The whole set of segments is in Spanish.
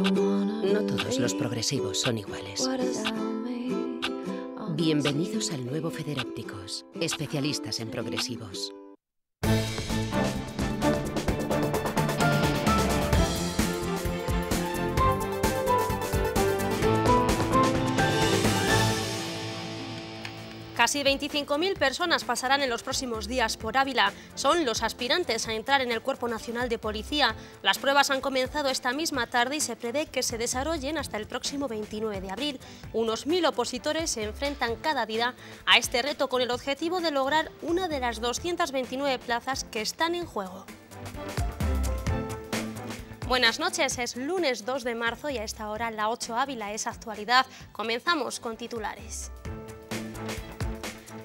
No todos los progresivos son iguales. Bienvenidos al nuevo Federópticos, especialistas en progresivos. Casi 25.000 personas pasarán en los próximos días por Ávila. Son los aspirantes a entrar en el Cuerpo Nacional de Policía. Las pruebas han comenzado esta misma tarde y se prevé que se desarrollen hasta el próximo 29 de abril. Unos 1.000 opositores se enfrentan cada día a este reto con el objetivo de lograr una de las 229 plazas que están en juego. Buenas noches, es lunes 2 de marzo y a esta hora la 8 Ávila es actualidad. Comenzamos con titulares.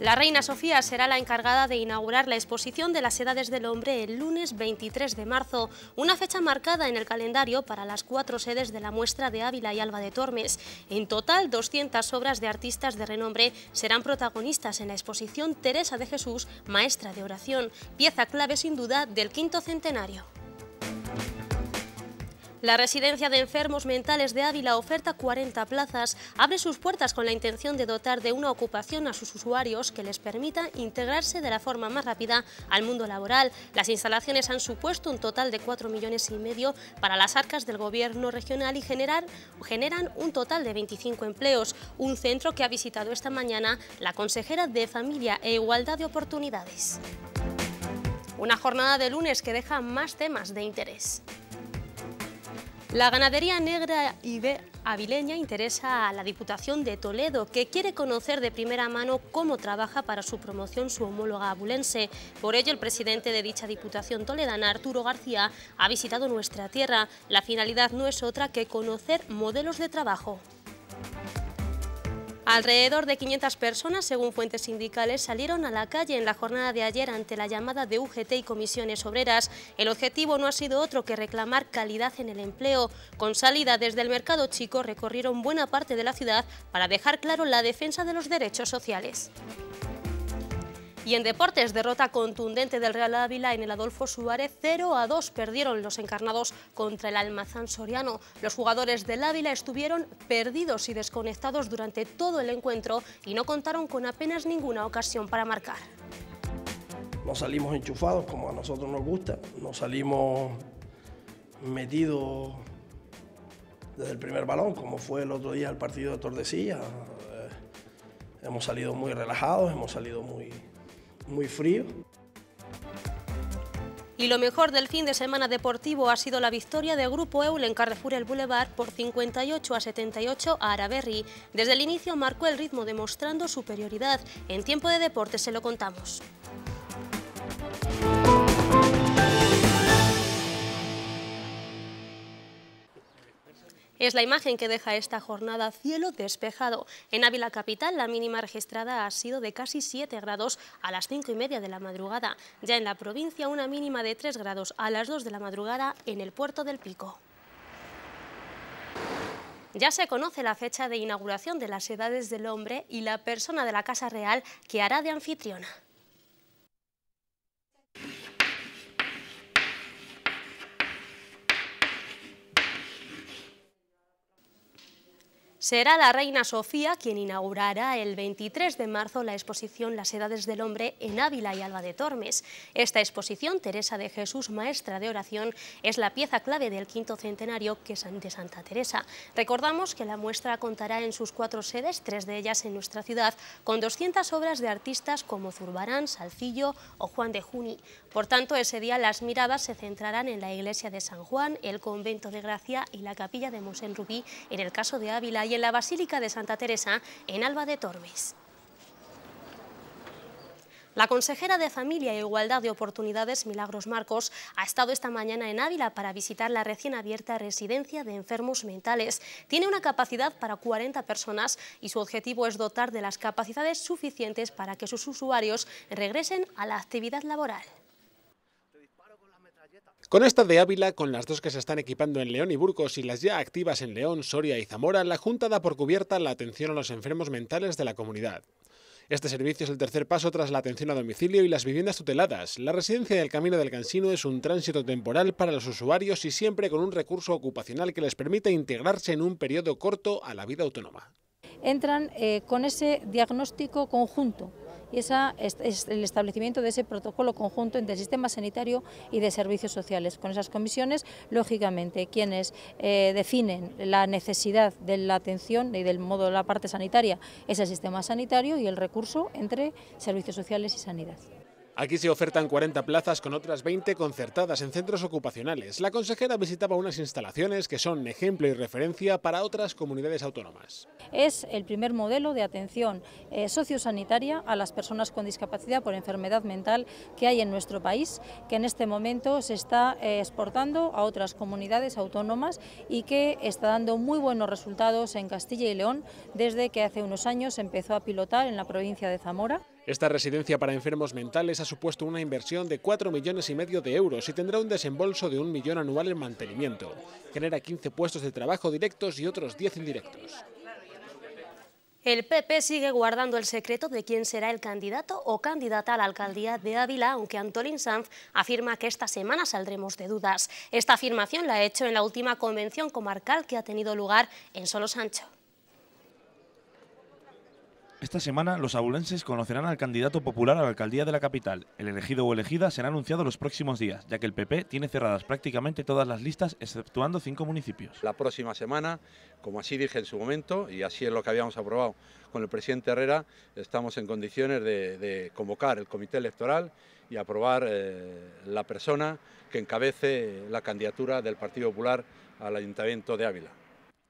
La reina Sofía será la encargada de inaugurar la exposición de las edades del hombre el lunes 23 de marzo, una fecha marcada en el calendario para las cuatro sedes de la muestra de Ávila y Alba de Tormes. En total, 200 obras de artistas de renombre serán protagonistas en la exposición Teresa de Jesús, Maestra de Oración, pieza clave sin duda del quinto centenario. La Residencia de Enfermos Mentales de Ávila oferta 40 plazas, abre sus puertas con la intención de dotar de una ocupación a sus usuarios que les permita integrarse de la forma más rápida al mundo laboral. Las instalaciones han supuesto un total de 4 millones y medio para las arcas del gobierno regional y generar, generan un total de 25 empleos, un centro que ha visitado esta mañana la consejera de Familia e Igualdad de Oportunidades. Una jornada de lunes que deja más temas de interés. La ganadería negra y avileña interesa a la Diputación de Toledo, que quiere conocer de primera mano cómo trabaja para su promoción su homóloga abulense. Por ello, el presidente de dicha Diputación toledana, Arturo García, ha visitado nuestra tierra. La finalidad no es otra que conocer modelos de trabajo. Alrededor de 500 personas, según fuentes sindicales, salieron a la calle en la jornada de ayer ante la llamada de UGT y comisiones obreras. El objetivo no ha sido otro que reclamar calidad en el empleo. Con salida desde el mercado chico recorrieron buena parte de la ciudad para dejar claro la defensa de los derechos sociales. Y en deportes, derrota contundente del Real Ávila en el Adolfo Suárez 0 a 2 perdieron los encarnados contra el Almazán Soriano. Los jugadores del Ávila estuvieron perdidos y desconectados durante todo el encuentro y no contaron con apenas ninguna ocasión para marcar. No salimos enchufados como a nosotros nos gusta, no salimos metidos desde el primer balón, como fue el otro día el partido de Tordesillas. Eh, hemos salido muy relajados, hemos salido muy, muy frío. Y lo mejor del fin de semana deportivo ha sido la victoria del Grupo Eul en Carrefour El Boulevard por 58 a 78 a Araberri. Desde el inicio marcó el ritmo demostrando superioridad. En tiempo de deporte se lo contamos. Es la imagen que deja esta jornada cielo despejado. En Ávila Capital la mínima registrada ha sido de casi 7 grados a las 5 y media de la madrugada. Ya en la provincia una mínima de 3 grados a las 2 de la madrugada en el puerto del Pico. Ya se conoce la fecha de inauguración de las Edades del Hombre y la persona de la Casa Real que hará de anfitriona. Será la reina Sofía quien inaugurará el 23 de marzo la exposición Las Edades del Hombre en Ávila y Alba de Tormes. Esta exposición, Teresa de Jesús, maestra de oración, es la pieza clave del quinto centenario que es de Santa Teresa. Recordamos que la muestra contará en sus cuatro sedes, tres de ellas en nuestra ciudad, con 200 obras de artistas como Zurbarán, Salcillo o Juan de Juni. Por tanto, ese día las miradas se centrarán en la iglesia de San Juan, el convento de Gracia y la capilla de Mosén Rubí, en el caso de Ávila y en la Basílica de Santa Teresa, en Alba de Tormes. La consejera de Familia e Igualdad de Oportunidades, Milagros Marcos, ha estado esta mañana en Ávila para visitar la recién abierta residencia de enfermos mentales. Tiene una capacidad para 40 personas y su objetivo es dotar de las capacidades suficientes para que sus usuarios regresen a la actividad laboral. Con esta de Ávila, con las dos que se están equipando en León y Burgos y las ya activas en León, Soria y Zamora, la Junta da por cubierta la atención a los enfermos mentales de la comunidad. Este servicio es el tercer paso tras la atención a domicilio y las viviendas tuteladas. La residencia del Camino del Cansino es un tránsito temporal para los usuarios y siempre con un recurso ocupacional que les permite integrarse en un periodo corto a la vida autónoma. Entran eh, con ese diagnóstico conjunto y esa es el establecimiento de ese protocolo conjunto entre el sistema sanitario y de servicios sociales. Con esas comisiones, lógicamente, quienes eh, definen la necesidad de la atención y del modo de la parte sanitaria es el sistema sanitario y el recurso entre servicios sociales y sanidad. Aquí se ofertan 40 plazas con otras 20 concertadas en centros ocupacionales. La consejera visitaba unas instalaciones que son ejemplo y referencia para otras comunidades autónomas. Es el primer modelo de atención eh, sociosanitaria a las personas con discapacidad por enfermedad mental que hay en nuestro país, que en este momento se está eh, exportando a otras comunidades autónomas y que está dando muy buenos resultados en Castilla y León desde que hace unos años empezó a pilotar en la provincia de Zamora. Esta residencia para enfermos mentales ha supuesto una inversión de 4 millones y medio de euros y tendrá un desembolso de un millón anual en mantenimiento. Genera 15 puestos de trabajo directos y otros 10 indirectos. El PP sigue guardando el secreto de quién será el candidato o candidata a la alcaldía de Ávila, aunque Antolín Sanz afirma que esta semana saldremos de dudas. Esta afirmación la ha hecho en la última convención comarcal que ha tenido lugar en Solo Sancho. Esta semana los abulenses conocerán al candidato popular a la alcaldía de la capital. El elegido o elegida será anunciado los próximos días, ya que el PP tiene cerradas prácticamente todas las listas, exceptuando cinco municipios. La próxima semana, como así dije en su momento, y así es lo que habíamos aprobado con el presidente Herrera, estamos en condiciones de, convocar el comité electoral y aprobar eh, la persona que encabece la candidatura del Partido Popular al Ayuntamiento de Ávila.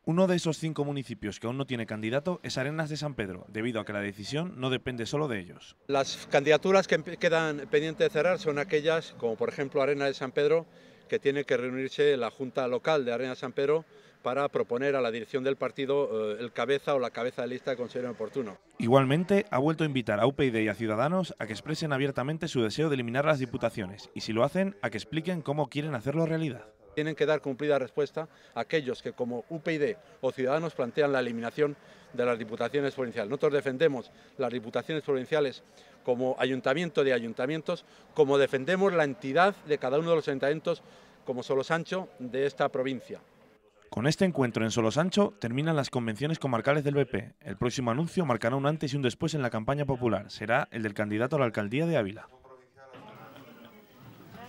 Uno de esos cinco municipios que aún no tiene candidato es Arenas de San Pedro, debido a que la decisión no depende solo de ellos. Las candidaturas que quedan pendientes de cerrar son aquellas, como por ejemplo Arenas de San Pedro, que tiene que reunirse la Junta Local de Arenas de San Pedro para proponer a la dirección del partido eh, el cabeza o la cabeza de lista que consideren oportuno. Igualmente, ha vuelto a invitar a UPyD y a Ciudadanos a que expresen abiertamente su deseo de eliminar las diputaciones y, si lo hacen, a que expliquen cómo quieren hacerlo realidad. Tienen que dar cumplida respuesta a aquellos que como UPyD o Ciudadanos plantean la eliminación de las diputaciones provinciales. Nosotros defendemos las diputaciones provinciales como ayuntamiento de ayuntamientos, como defendemos la entidad de cada uno de los ayuntamientos como Sancho de esta provincia. Con este encuentro en Sancho terminan las convenciones comarcales del BP. El próximo anuncio marcará un antes y un después en la campaña popular. Será el del candidato a la alcaldía de Ávila.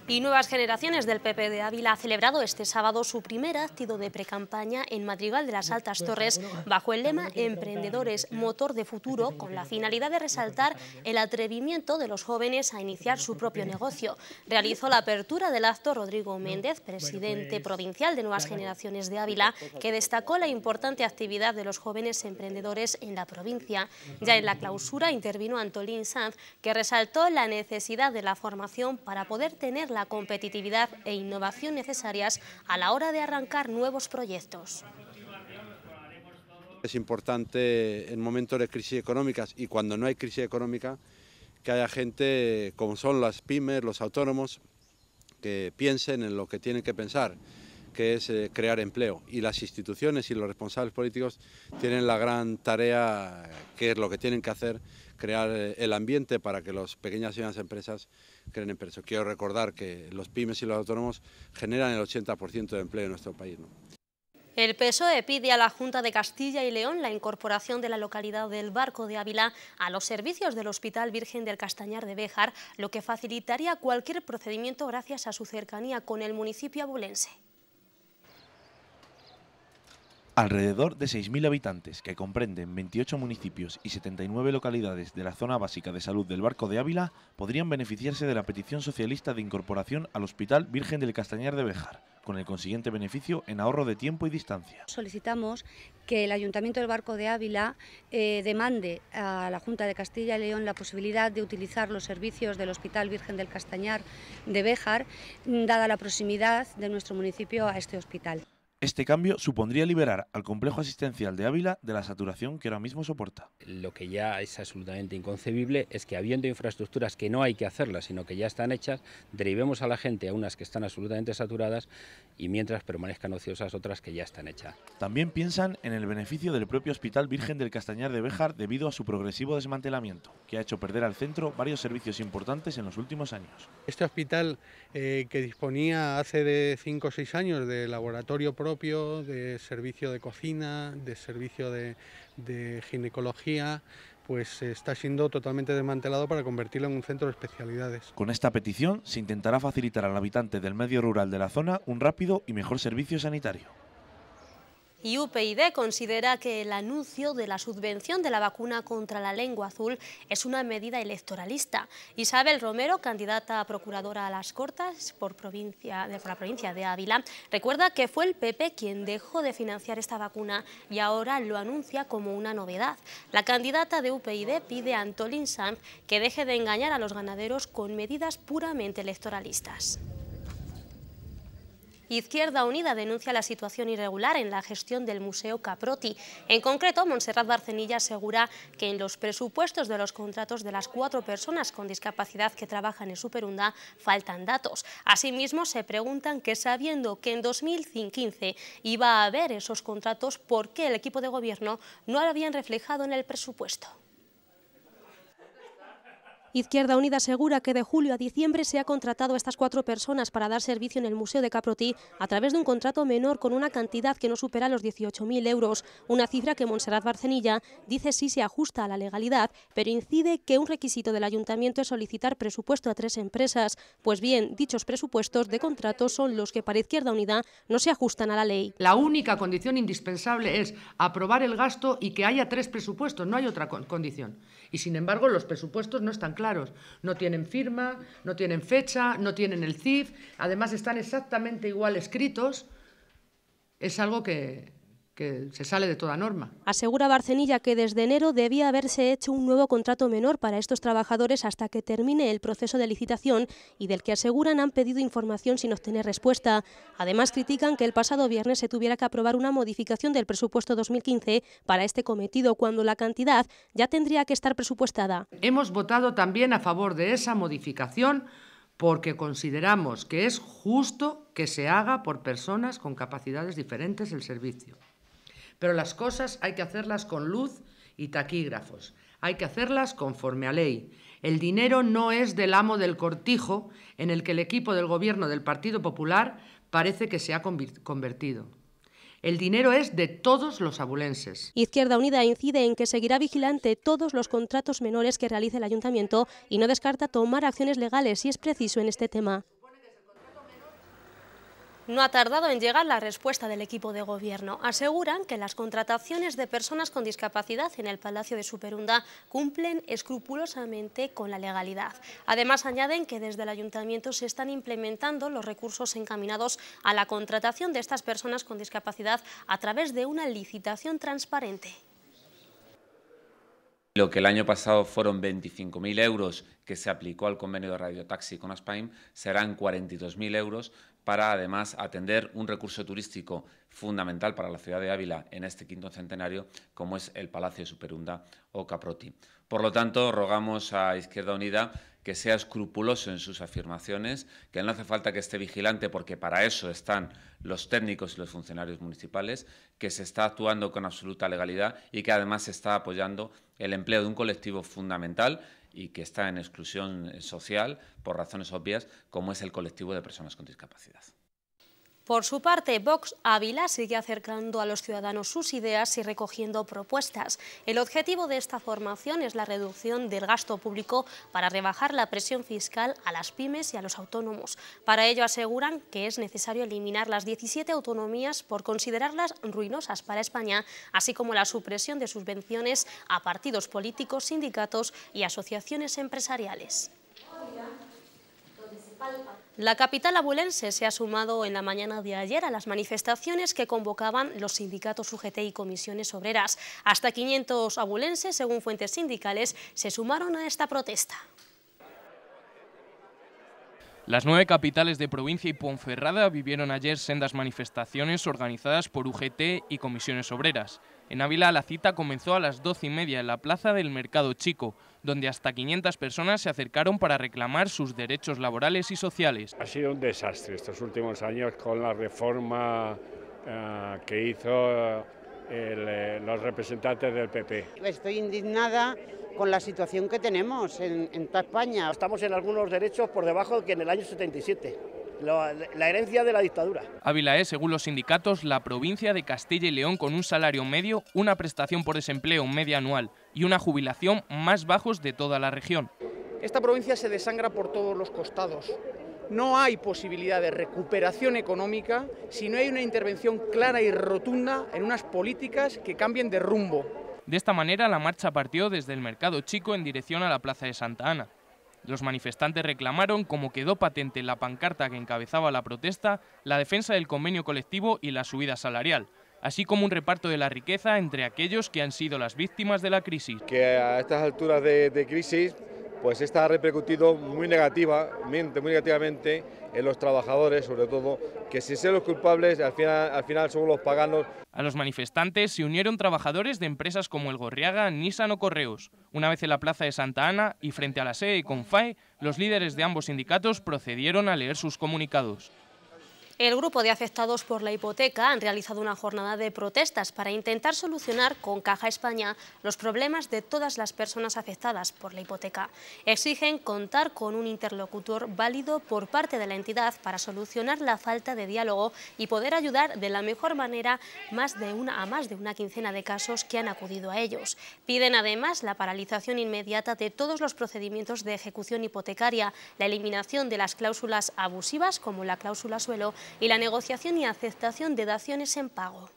Y Nuevas Generaciones del PP de Ávila ha celebrado este sábado su primer acto de precampaña en Madrigal de las Altas Torres bajo el lema Emprendedores, motor de futuro, con la finalidad de resaltar el atrevimiento de los jóvenes a iniciar su propio negocio. Realizó la apertura del acto Rodrigo Méndez, presidente pues, provincial de Nuevas Generaciones de Ávila, que destacó la importante actividad de los jóvenes emprendedores en la provincia. Ya en la clausura intervino Antolín Sanz, que resaltó la necesidad de la formación para poder tener la competitividad e innovación necesarias a la hora de arrancar nuevos proyectos. Es importante en momentos de crisis económicas y cuando no hay crisis económica que haya gente como son las pymes, los autónomos, que piensen en lo que tienen que pensar, que es eh, crear empleo. Y las instituciones y los responsables políticos tienen la gran tarea, que es lo que tienen que hacer, crear eh, el ambiente para que las pequeñas y medianas empresas Quiero recordar que los pymes y los autónomos generan el 80% de empleo en nuestro país. El PSOE pide a la Junta de Castilla y León la incorporación de la localidad del Barco de Ávila a los servicios del Hospital Virgen del Castañar de Béjar, lo que facilitaría cualquier procedimiento gracias a su cercanía con el municipio abulense. Alrededor de 6.000 habitantes, que comprenden 28 municipios y 79 localidades de la zona básica de salud del Barco de Ávila, podrían beneficiarse de la petición socialista de incorporación al Hospital Virgen del Castañar de Bejar, con el consiguiente beneficio en ahorro de tiempo y distancia. Solicitamos que el Ayuntamiento del Barco de Ávila eh, demande a la Junta de Castilla y León la posibilidad de utilizar los servicios del Hospital Virgen del Castañar de Béjar, mm, dada la proximidad de nuestro municipio a este hospital. Este cambio supondría liberar al complejo asistencial de Ávila de la saturación que ahora mismo soporta. Lo que ya es absolutamente inconcebible es que habiendo infraestructuras que no hay que hacerlas, sino que ya están hechas, derivemos a la gente a unas que están absolutamente saturadas y mientras permanezcan ociosas otras que ya están hechas. También piensan en el beneficio del propio Hospital Virgen del Castañar de Béjar debido a su progresivo desmantelamiento, que ha hecho perder al centro varios servicios importantes en los últimos años. Este hospital eh, que disponía hace de 5 o 6 años de laboratorio de servicio de cocina, de servicio de ginecología, pues está siendo totalmente desmantelado para convertirlo en un centro de especialidades. Con esta petición se intentará facilitar al habitante del medio rural de la zona un rápido y mejor servicio sanitario. Y UPyD considera que el anuncio de la subvención de la vacuna contra la lengua azul es una medida electoralista. Isabel Romero, candidata a procuradora a las Cortas por, provincia, la provincia de Ávila, recuerda que fue el PP quien dejó de financiar esta vacuna y ahora lo anuncia como una novedad. La candidata de UPyD pide a Antolín Sanz que deje de engañar a los ganaderos con medidas puramente electoralistas. Izquierda Unida denuncia la situación irregular en la gestión del Museo Caproti. En concreto, Montserrat Barcenilla asegura que en los presupuestos de los contratos de las cuatro personas con discapacidad que trabajan en Superunda faltan datos. Asimismo, se preguntan que sabiendo que en 2015 iba a haber esos contratos, ¿por qué el equipo de gobierno no lo habían reflejado en el presupuesto? Izquierda Unida asegura que de julio a diciembre se ha contratado a estas cuatro personas para dar servicio en el Museo de Caprotí a través de un contrato menor con una cantidad que no supera los 18.000 euros, una cifra que Montserrat Barcenilla dice sí se ajusta a la legalidad, pero incide que un requisito del ayuntamiento es solicitar presupuesto a tres empresas. Pues bien, dichos presupuestos de contrato son los que para Izquierda Unida no se ajustan a la ley. La única condición indispensable es aprobar el gasto y que haya tres presupuestos, no hay otra condición. Y sin embargo, los presupuestos no están no tienen firma, no tienen fecha, no tienen el CIF, además están exactamente igual escritos. Es algo que, que se sale de toda norma. Asegura Barcenilla que desde enero debía haberse hecho un nuevo contrato menor para estos trabajadores hasta que termine el proceso de licitación y del que aseguran han pedido información sin obtener respuesta. Además critican que el pasado viernes se tuviera que aprobar una modificación del presupuesto 2015 para este cometido cuando la cantidad ya tendría que estar presupuestada. Hemos votado también a favor de esa modificación porque consideramos que es justo que se haga por personas con capacidades diferentes el servicio. Pero las cosas hay que hacerlas con luz y taquígrafos. Hay que hacerlas conforme a ley. El dinero no es del amo del cortijo en el que el equipo del gobierno del Partido Popular parece que se ha convertido. El dinero es de todos los abulenses. Izquierda Unida incide en que seguirá vigilante todos los contratos menores que realice el ayuntamiento y no descarta tomar acciones legales si es preciso en este tema. No ha tardado en llegar la respuesta del equipo de gobierno. Aseguran que las contrataciones de personas con discapacidad en el Palacio de Superunda cumplen escrupulosamente con la legalidad. Además, añaden que desde el Ayuntamiento se están implementando los recursos encaminados a la contratación de estas personas con discapacidad a través de una licitación transparente. Lo que el año pasado fueron 25.000 euros que se aplicó al convenio de radiotaxi con Aspaim serán 42.000 euros para además atender un recurso turístico fundamental para la ciudad de Ávila en este quinto centenario como es el Palacio de Superunda o Caproti. Por lo tanto, rogamos a Izquierda Unida que sea escrupuloso en sus afirmaciones, que no hace falta que esté vigilante porque para eso están los técnicos y los funcionarios municipales, que se está actuando con absoluta legalidad y que además se está apoyando el empleo de un colectivo fundamental y que está en exclusión social por razones obvias, como es el colectivo de personas con discapacidad. Por su parte, Vox Ávila sigue acercando a los ciudadanos sus ideas y recogiendo propuestas. El objetivo de esta formación es la reducción del gasto público para rebajar la presión fiscal a las pymes y a los autónomos. Para ello aseguran que es necesario eliminar las 17 autonomías por considerarlas ruinosas para España, así como la supresión de subvenciones a partidos políticos, sindicatos y asociaciones empresariales. La capital abulense se ha sumado en la mañana de ayer a las manifestaciones que convocaban los sindicatos UGT y comisiones obreras. Hasta 500 abulenses, según fuentes sindicales, se sumaron a esta protesta. Las nueve capitales de provincia y Ponferrada vivieron ayer sendas manifestaciones organizadas por UGT y comisiones obreras. En Ávila la cita comenzó a las doce y media en la plaza del Mercado Chico, donde hasta 500 personas se acercaron para reclamar sus derechos laborales y sociales. Ha sido un desastre estos últimos años con la reforma eh, que hizo eh, eh, los representantes del PP. Estoy indignada con la situación que tenemos en, en toda España. Estamos en algunos derechos por debajo que en el año 77 la, herencia de la dictadura. Ávila es, según los sindicatos, la provincia de Castilla y León con un salario medio, una prestación por desempleo media anual y una jubilación más bajos de toda la región. Esta provincia se desangra por todos los costados. No hay posibilidad de recuperación económica si no hay una intervención clara y rotunda en unas políticas que cambien de rumbo. De esta manera, la marcha partió desde el Mercado Chico en dirección a la Plaza de Santa Ana. Los manifestantes reclamaron, como quedó patente en la pancarta que encabezaba la protesta, la defensa del convenio colectivo y la subida salarial, así como un reparto de la riqueza entre aquellos que han sido las víctimas de la crisis. Que a estas alturas de, crisis pues esta ha repercutido muy negativamente, muy negativamente en los trabajadores, sobre todo, que si ser los culpables, al final, al son los paganos. A los manifestantes se unieron trabajadores de empresas como El Gorriaga, Nissan o Correos. Una vez en la plaza de Santa Ana y frente a la sede de Confae, los líderes de ambos sindicatos procedieron a leer sus comunicados. El grupo de afectados por la hipoteca han realizado una jornada de protestas para intentar solucionar con Caja España los problemas de todas las personas afectadas por la hipoteca. Exigen contar con un interlocutor válido por parte de la entidad para solucionar la falta de diálogo y poder ayudar de la mejor manera más de una, a más de una quincena de casos que han acudido a ellos. Piden además la paralización inmediata de todos los procedimientos de ejecución hipotecaria, la eliminación de las cláusulas abusivas como la cláusula suelo y la negociación y aceptación de daciones en pago.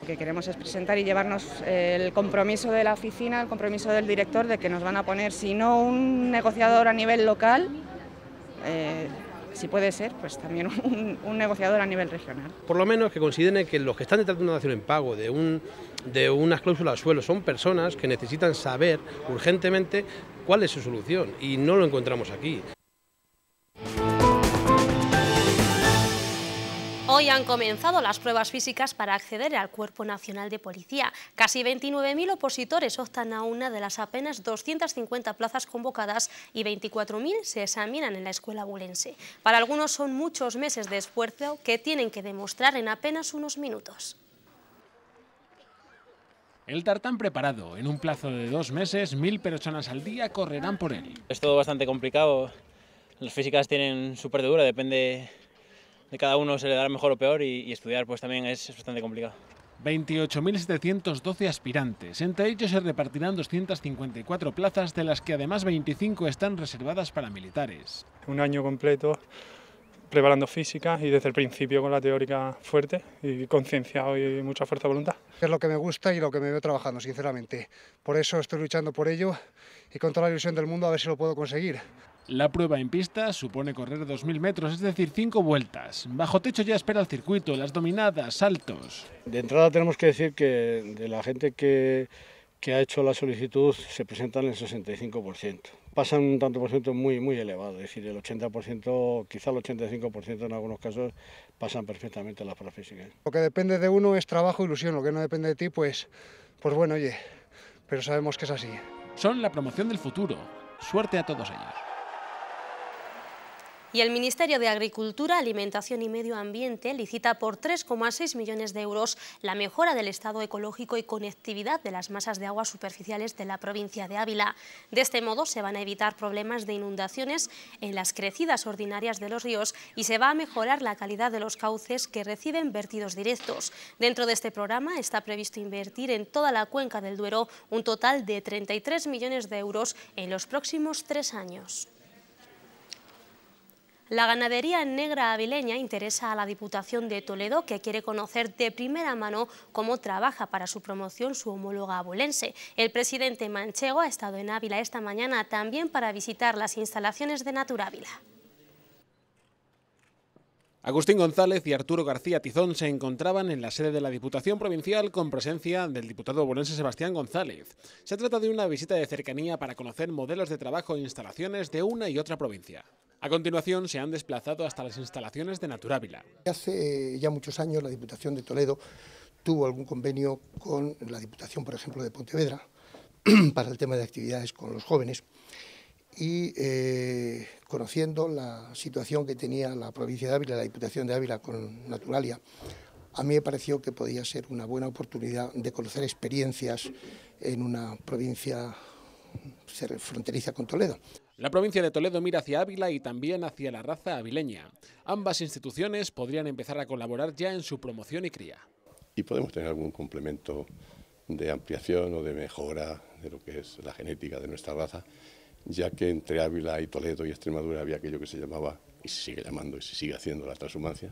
Lo que queremos es presentar y llevarnos eh, el compromiso de la oficina, el compromiso del director de que nos van a poner, si no un negociador a nivel local, eh, si puede ser, pues también un, negociador a nivel regional. Por lo menos que consideren que los que están detrás de una dación en pago, de, un, de unas cláusulas al suelo, son personas que necesitan saber urgentemente cuál es su solución y no lo encontramos aquí. Hoy han comenzado las pruebas físicas para acceder al Cuerpo Nacional de Policía. Casi 29.000 opositores optan a una de las apenas 250 plazas convocadas y 24.000 se examinan en la escuela bulense. Para algunos son muchos meses de esfuerzo que tienen que demostrar en apenas unos minutos. El tartán preparado. En un plazo de dos meses, mil personas al día correrán por él. Es todo bastante complicado. Las físicas tienen súper dura, depende de cada uno se le dará mejor o peor y, estudiar pues también es, bastante complicado. 28.712 aspirantes. Entre ellos se repartirán 254 plazas, de las que además 25 están reservadas para militares. Un año completo preparando física y desde el principio con la teórica fuerte y conciencia y mucha fuerza de voluntad. Es lo que me gusta y lo que me veo trabajando, sinceramente. Por eso estoy luchando por ello y con toda la ilusión del mundo a ver si lo puedo conseguir. La prueba en pista supone correr 2.000 metros, es decir, 5 vueltas. Bajo techo ya espera el circuito, las dominadas, saltos. De entrada tenemos que decir que de la gente que, ha hecho la solicitud se presentan el 65%. Pasan un tanto por ciento muy, muy elevado, es decir, el 80%, quizá el 85% en algunos casos pasan perfectamente las pruebas físicas. Lo que depende de uno es trabajo, ilusión, lo que no depende de ti, pues, pues bueno, oye, pero sabemos que es así. Son la promoción del futuro. Suerte a todos ellos. Y el Ministerio de Agricultura, Alimentación y Medio Ambiente licita por 3,6 millones de euros la mejora del estado ecológico y conectividad de las masas de aguas superficiales de la provincia de Ávila. De este modo se van a evitar problemas de inundaciones en las crecidas ordinarias de los ríos y se va a mejorar la calidad de los cauces que reciben vertidos directos. Dentro de este programa está previsto invertir en toda la cuenca del Duero un total de 33 millones de euros en los próximos tres años. La ganadería negra avileña interesa a la Diputación de Toledo, que quiere conocer de primera mano cómo trabaja para su promoción su homóloga abolense. El presidente Manchego ha estado en Ávila esta mañana también para visitar las instalaciones de Naturávila. Agustín González y Arturo García Tizón se encontraban en la sede de la Diputación Provincial con presencia del diputado bolense Sebastián González. Se trata de una visita de cercanía para conocer modelos de trabajo e instalaciones de una y otra provincia. A continuación se han desplazado hasta las instalaciones de Naturávila. Hace eh, ya muchos años la Diputación de Toledo tuvo algún convenio con la Diputación, por ejemplo, de Pontevedra para el tema de actividades con los jóvenes y eh, conociendo la situación que tenía la provincia de Ávila, la Diputación de Ávila con Naturalia, a mí me pareció que podía ser una buena oportunidad de conocer experiencias en una provincia fronteriza con Toledo. La provincia de Toledo mira hacia Ávila y también hacia la raza avileña. Ambas instituciones podrían empezar a colaborar ya en su promoción y cría. Y podemos tener algún complemento de ampliación o de mejora de lo que es la genética de nuestra raza ya que entre Ávila y Toledo y Extremadura había aquello que se llamaba, y se sigue llamando y se sigue haciendo la transhumancia,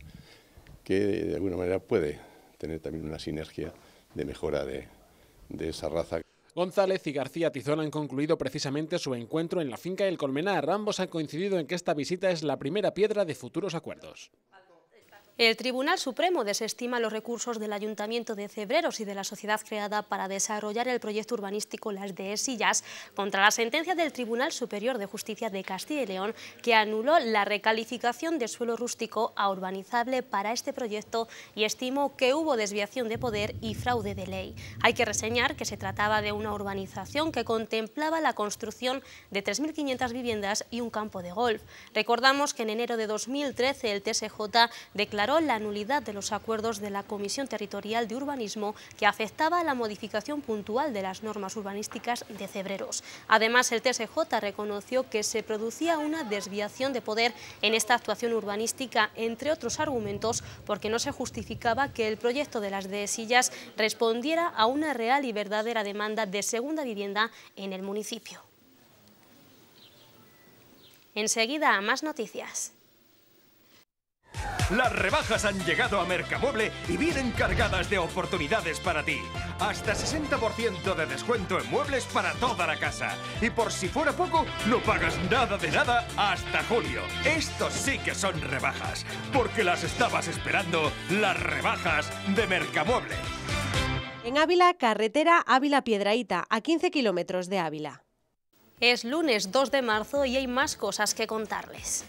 que de alguna manera puede tener también una sinergia de mejora de, esa raza. González y García Tizón han concluido precisamente su encuentro en la finca El Colmenar. Ambos han coincidido en que esta visita es la primera piedra de futuros acuerdos. El Tribunal Supremo desestima los recursos del Ayuntamiento de Cebreros y de la sociedad creada para desarrollar el proyecto urbanístico Las Dehesillas contra la sentencia del Tribunal Superior de Justicia de Castilla y León que anuló la recalificación de suelo rústico a urbanizable para este proyecto y estimó que hubo desviación de poder y fraude de ley. Hay que reseñar que se trataba de una urbanización que contemplaba la construcción de 3.500 viviendas y un campo de golf. Recordamos que en enero de 2013 el TSJ declaró la nulidad de los acuerdos de la Comisión Territorial de Urbanismo que afectaba a la modificación puntual de las normas urbanísticas de Cebreros. Además, el TSJ reconoció que se producía una desviación de poder en esta actuación urbanística, entre otros argumentos, porque no se justificaba que el proyecto de las dehesillas respondiera a una real y verdadera demanda de segunda vivienda en el municipio. Enseguida, más noticias. Las rebajas han llegado a Mercamueble y vienen cargadas de oportunidades para ti. Hasta 60% de descuento en muebles para toda la casa. Y por si fuera poco, no pagas nada de nada hasta julio. Estos sí que son rebajas, porque las estabas esperando, las rebajas de Mercamueble. En Ávila, carretera Ávila Piedraíta, a 15 kilómetros de Ávila. Es lunes 2 de marzo y hay más cosas que contarles.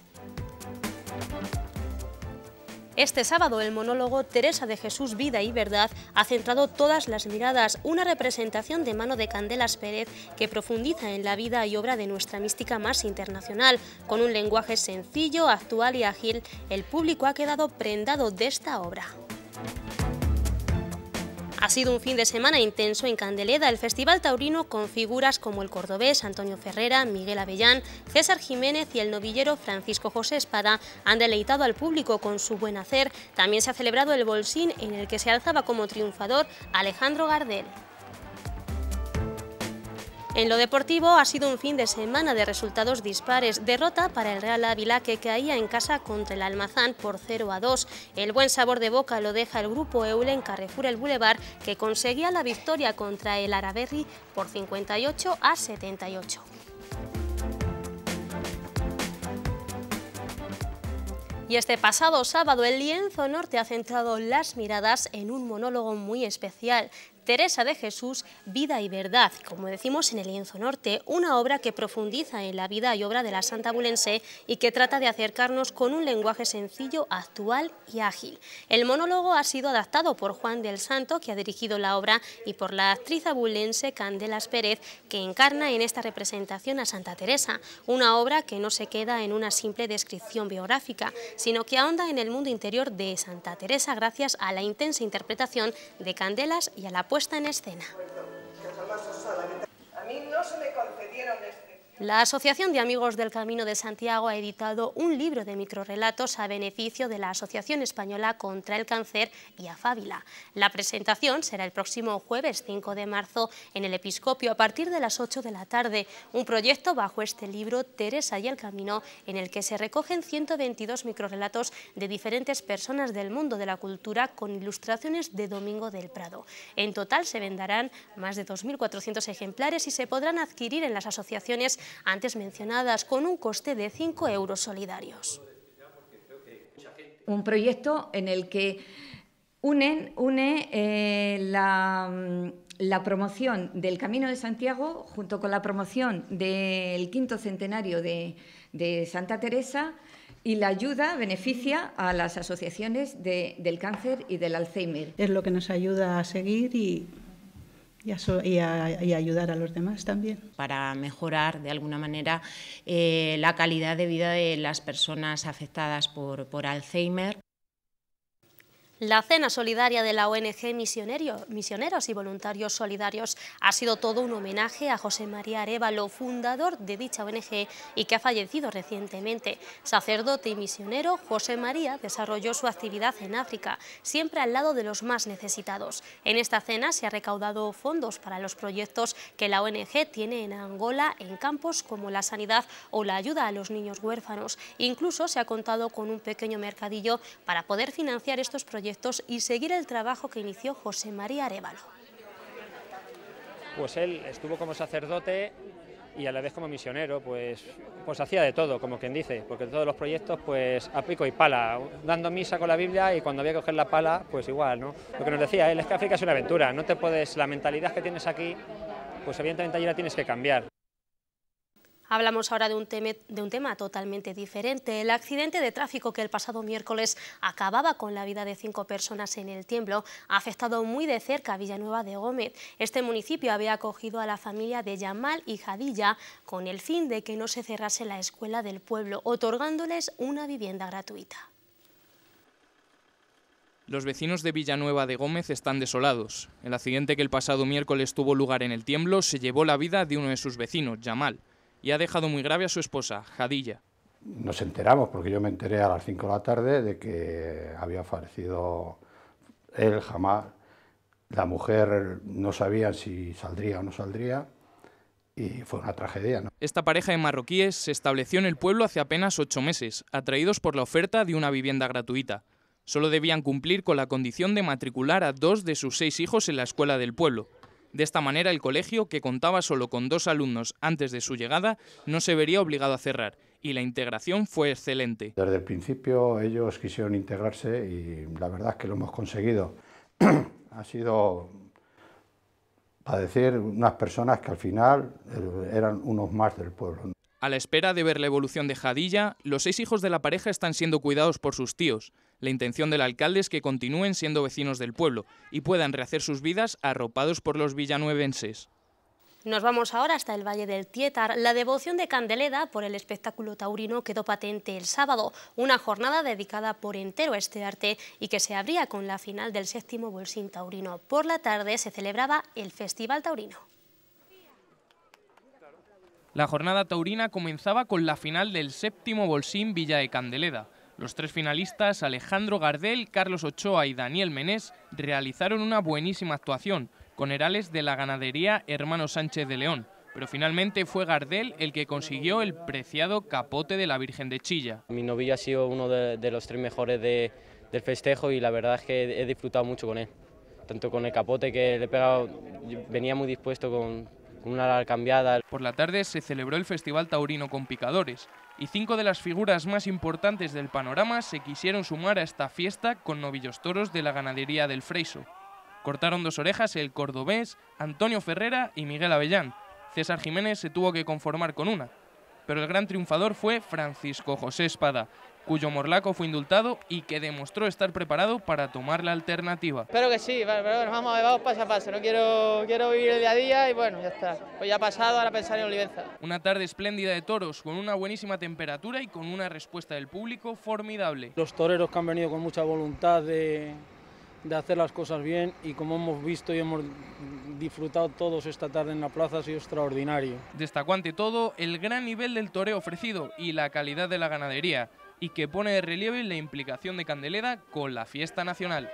Este sábado el monólogo Teresa de Jesús, Vida y Verdad ha centrado todas las miradas, una representación de mano de Candelas Pérez que profundiza en la vida y obra de nuestra mística más internacional. Con un lenguaje sencillo, actual y ágil, el público ha quedado prendado de esta obra. Ha sido un fin de semana intenso en Candeleda, el Festival Taurino con figuras como el cordobés Antonio Ferrera, Miguel Avellán, César Jiménez y el novillero Francisco José Espada han deleitado al público con su buen hacer. También se ha celebrado el bolsín en el que se alzaba como triunfador Alejandro Gardel. En lo deportivo ha sido un fin de semana de resultados dispares. Derrota para el Real Ávila que caía en casa contra el Almazán por 0 a 2. El buen sabor de boca lo deja el grupo Eulen Carrefour el Boulevard que conseguía la victoria contra el Araberri por 58 a 78. Y este pasado sábado el Lienzo Norte ha centrado las miradas en un monólogo muy especial Teresa de Jesús, Vida y Verdad, como decimos en el lienzo norte, una obra que profundiza en la vida y obra de la santa bulense y que trata de acercarnos con un lenguaje sencillo, actual y ágil. El monólogo ha sido adaptado por Juan del Santo, que ha dirigido la obra, y por la actriz abulense Candelas Pérez, que encarna en esta representación a Santa Teresa, una obra que no se queda en una simple descripción biográfica, sino que ahonda en el mundo interior de Santa Teresa gracias a la intensa interpretación de Candelas y a la puesta puesta en escena. A mí no se me la Asociación de Amigos del Camino de Santiago ha editado un libro de microrelatos a beneficio de la Asociación Española contra el Cáncer y a Afábila. La presentación será el próximo jueves 5 de marzo en el Episcopio a partir de las 8 de la tarde. Un proyecto bajo este libro, Teresa y el Camino, en el que se recogen 122 microrelatos de diferentes personas del mundo de la cultura con ilustraciones de Domingo del Prado. En total se venderán más de 2.400 ejemplares y se podrán adquirir en las asociaciones antes mencionadas, con un coste de 5 euros solidarios. Un proyecto en el que unen, une eh, la promoción del Camino de Santiago junto con la promoción del quinto centenario de, Santa Teresa y la ayuda beneficia a las asociaciones del cáncer y del Alzheimer. Es lo que nos ayuda a seguir y y, ayudar a los demás también. Para mejorar de alguna manera eh, la calidad de vida de las personas afectadas por Alzheimer. La cena solidaria de la ONG Misioneros y Voluntarios Solidarios ha sido todo un homenaje a José María Arevalo, fundador de dicha ONG y que ha fallecido recientemente. Sacerdote y misionero, José María desarrolló su actividad en África, siempre al lado de los más necesitados. En esta cena se ha recaudado fondos para los proyectos que la ONG tiene en Angola, en campos como la sanidad o la ayuda a los niños huérfanos. Incluso se ha contado con un pequeño mercadillo para poder financiar estos proyectos y seguir el trabajo que inició José María Arevalo. Pues él estuvo como sacerdote y a la vez como misionero, pues, pues hacía de todo, como quien dice, porque todos los proyectos, pues a pico y pala, dando misa con la Biblia y cuando había que coger la pala, pues igual, ¿no? Lo que nos decía él es que África es una aventura, no te puedes, la mentalidad que tienes aquí, pues evidentemente allí la tienes que cambiar. Hablamos ahora de un, tema totalmente diferente. El accidente de tráfico que el pasado miércoles acababa con la vida de cinco personas en el Tiemblo ha afectado muy de cerca a Villanueva de Gómez. Este municipio había acogido a la familia de Yamal y Jadilla con el fin de que no se cerrase la escuela del pueblo, otorgándoles una vivienda gratuita. Los vecinos de Villanueva de Gómez están desolados. El accidente que el pasado miércoles tuvo lugar en el Tiemblo se llevó la vida de uno de sus vecinos, Yamal y ha dejado muy grave a su esposa, Jadilla. Nos enteramos, porque yo me enteré a las 5 de la tarde de que había fallecido él, jamás. La mujer no sabía si saldría o no saldría y fue una tragedia. ¿no? Esta pareja de marroquíes se estableció en el pueblo hace apenas ocho meses, atraídos por la oferta de una vivienda gratuita. Solo debían cumplir con la condición de matricular a dos de sus seis hijos en la escuela del pueblo. De esta manera, el colegio, que contaba solo con dos alumnos antes de su llegada, no se vería obligado a cerrar y la integración fue excelente. Desde el principio ellos quisieron integrarse y la verdad es que lo hemos conseguido. ha sido, para decir, unas personas que al final eh, eran unos más del pueblo. A la espera de ver la evolución de Jadilla, los seis hijos de la pareja están siendo cuidados por sus tíos. La intención del alcalde es que continúen siendo vecinos del pueblo y puedan rehacer sus vidas arropados por los villanuevenses. Nos vamos ahora hasta el Valle del Tietar. La devoción de Candeleda por el espectáculo taurino quedó patente el sábado, una jornada dedicada por entero a este arte y que se abría con la final del séptimo Bolsín Taurino. Por la tarde se celebraba el Festival Taurino. La jornada taurina comenzaba con la final del séptimo Bolsín Villa de Candeleda los tres finalistas, Alejandro Gardel, Carlos Ochoa y Daniel Menés, realizaron una buenísima actuación, con herales de la ganadería Hermano Sánchez de León, pero finalmente fue Gardel el que consiguió el preciado capote de la Virgen de Chilla. Mi novillo ha sido uno de, los tres mejores del festejo y la verdad es que he disfrutado mucho con él, tanto con el capote que le he pegado, venía muy dispuesto con, por la tarde se celebró el Festival Taurino con Picadores y cinco de las figuras más importantes del panorama se quisieron sumar a esta fiesta con novillos toros de la ganadería del Freiso. Cortaron dos orejas el cordobés Antonio Ferrera y Miguel Avellán. César Jiménez se tuvo que conformar con una, pero el gran triunfador fue Francisco José Espada, cuyo morlaco fue indultado y que demostró estar preparado para tomar la alternativa. Espero que sí, vamos paso a paso, no quiero, quiero vivir el día a día y bueno, ya está. Pues ya ha pasado, ahora pensar en Olivenza. Una tarde espléndida de toros, con una buenísima temperatura y con una respuesta del público formidable. Los toreros que han venido con mucha voluntad de, de hacer las cosas bien y como hemos visto y hemos disfrutado todos esta tarde en la plaza ha sido extraordinario. Destacó ante todo el gran nivel del toreo ofrecido y la calidad de la ganadería y que pone de relieve la implicación de Candelera con la fiesta nacional.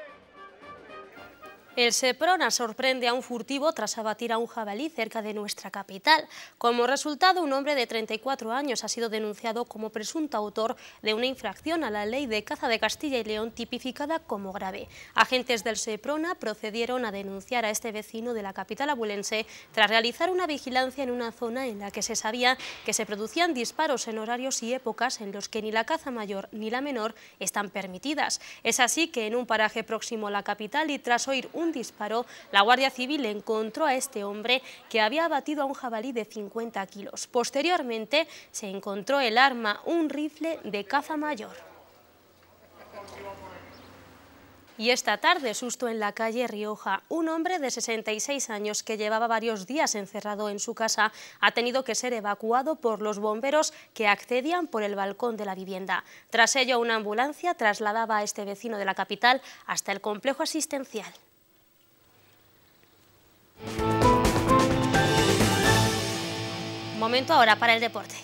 El Seprona sorprende a un furtivo tras abatir a un jabalí cerca de nuestra capital. Como resultado, un hombre de 34 años ha sido denunciado como presunto autor de una infracción a la ley de caza de Castilla y León tipificada como grave. Agentes del Seprona procedieron a denunciar a este vecino de la capital abulense tras realizar una vigilancia en una zona en la que se sabía que se producían disparos en horarios y épocas en los que ni la caza mayor ni la menor están permitidas. Es así que en un paraje próximo a la capital y tras oír un disparó, la Guardia Civil encontró a este hombre que había abatido a un jabalí de 50 kilos. Posteriormente se encontró el arma, un rifle de caza mayor. Y esta tarde, susto en la calle Rioja, un hombre de 66 años que llevaba varios días encerrado en su casa ha tenido que ser evacuado por los bomberos que accedían por el balcón de la vivienda. Tras ello, una ambulancia trasladaba a este vecino de la capital hasta el complejo asistencial. Momento ahora para el deporte.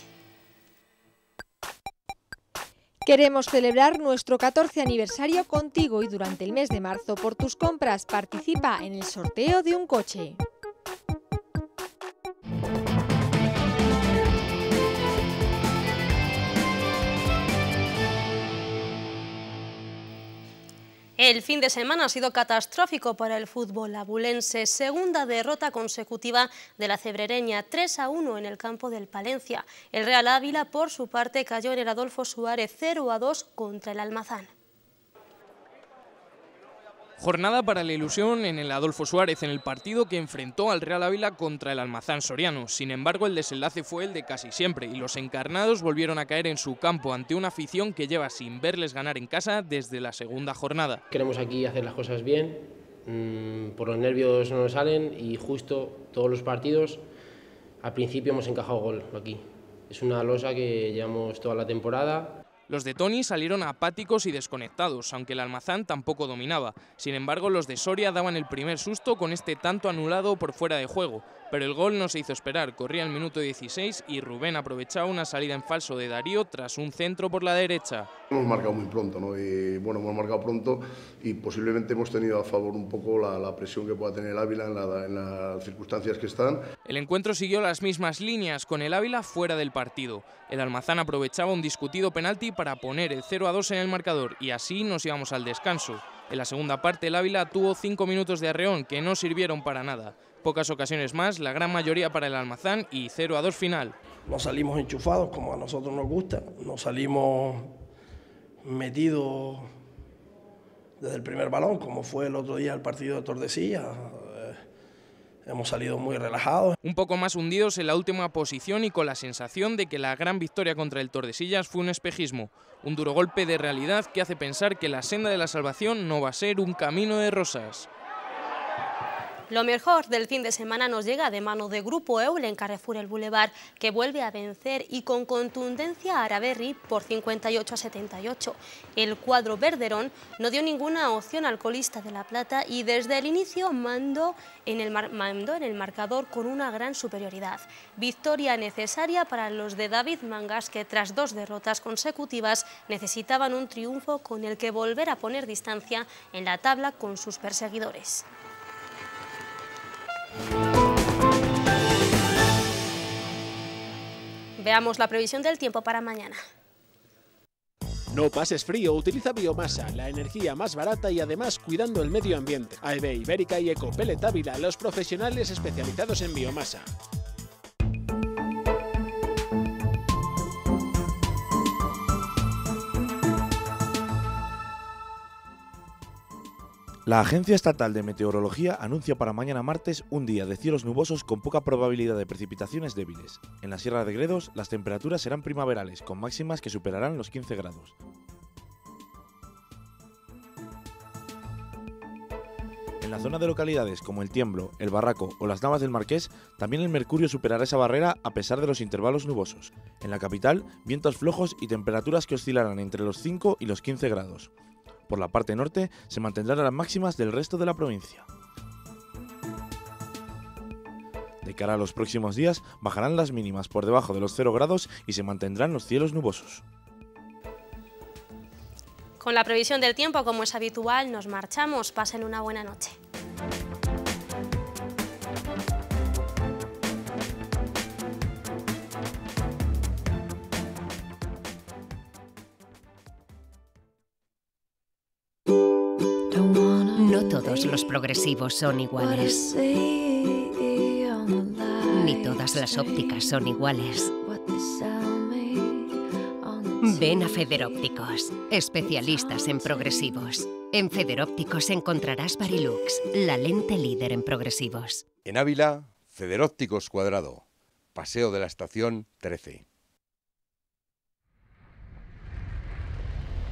Queremos celebrar nuestro 14 aniversario contigo y durante el mes de marzo por tus compras participa en el sorteo de un coche. El fin de semana ha sido catastrófico para el fútbol abulense, segunda derrota consecutiva de la cebrereña, 3 a 1 en el campo del Palencia. El Real Ávila, por su parte, cayó en el Adolfo Suárez 0 a 2 contra el Almazán. Jornada para la ilusión en el Adolfo Suárez, en el partido que enfrentó al Real Ávila contra el Almazán Soriano. Sin embargo, el desenlace fue el de casi siempre y los encarnados volvieron a caer en su campo ante una afición que lleva sin verles ganar en casa desde la segunda jornada. Queremos aquí hacer las cosas bien, mm, por los nervios no nos salen y justo todos los partidos al principio hemos encajado gol aquí. Es una losa que llevamos toda la temporada los de Tony salieron apáticos y desconectados, aunque el Almazán tampoco dominaba. Sin embargo, los de Soria daban el primer susto con este tanto anulado por fuera de juego pero el gol no se hizo esperar. Corría el minuto 16 y Rubén aprovechaba una salida en falso de Darío tras un centro por la derecha. Hemos marcado muy pronto, ¿no? Y bueno, hemos marcado pronto y posiblemente hemos tenido a favor un poco la, presión que pueda tener el Ávila en, en las circunstancias que están. El encuentro siguió las mismas líneas, con el Ávila fuera del partido. El Almazán aprovechaba un discutido penalti para poner el 0 a 2 en el marcador y así nos íbamos al descanso. En la segunda parte, el Ávila tuvo cinco minutos de arreón que no sirvieron para nada. Pocas ocasiones más, la gran mayoría para el Almazán y 0 a 2 final. No salimos enchufados como a nosotros nos gusta, no salimos metidos desde el primer balón, como fue el otro día el partido de Tordesillas, Hemos salido muy relajados. Un poco más hundidos en la última posición y con la sensación de que la gran victoria contra el Tordesillas fue un espejismo, un duro golpe de realidad que hace pensar que la senda de la salvación no va a ser un camino de rosas. Lo mejor del fin de semana nos llega de mano de Grupo Eul en Carrefour El Boulevard, que vuelve a vencer y con contundencia a Araberri por 58 a 78. El cuadro Verderón no dio ninguna opción al colista de La Plata y desde el inicio mandó en el, mandó en el marcador con una gran superioridad. Victoria necesaria para los de David Mangas, que tras dos derrotas consecutivas necesitaban un triunfo con el que volver a poner distancia en la tabla con sus perseguidores. Veamos la previsión del tiempo para mañana. No pases frío, utiliza biomasa, la energía más barata y además cuidando el medio ambiente. AEB Ibérica y Eco los profesionales especializados en biomasa. La Agencia Estatal de Meteorología anuncia para mañana martes un día de cielos nubosos con poca probabilidad de precipitaciones débiles. En la Sierra de Gredos las temperaturas serán primaverales con máximas que superarán los 15 grados. En la zona de localidades como El Tiemblo, El Barraco o las Navas del Marqués, también el mercurio superará esa barrera a pesar de los intervalos nubosos. En la capital, vientos flojos y temperaturas que oscilarán entre los 5 y los 15 grados por la parte norte se mantendrán las máximas del resto de la provincia. De cara a los próximos días, bajarán las mínimas por debajo de los 0 grados y se mantendrán los cielos nubosos. Con la previsión del tiempo, como es habitual, nos marchamos. Pasen una buena noche. los progresivos son iguales. Ni todas las ópticas son iguales. Ven a Federópticos, especialistas en progresivos. En Federópticos encontrarás Barilux, la lente líder en progresivos. En Ávila, Federópticos Cuadrado, Paseo de la Estación 13.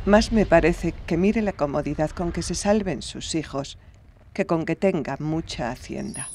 Más me parece que mire la comodidad con que se salven sus hijos que con que tenga mucha hacienda.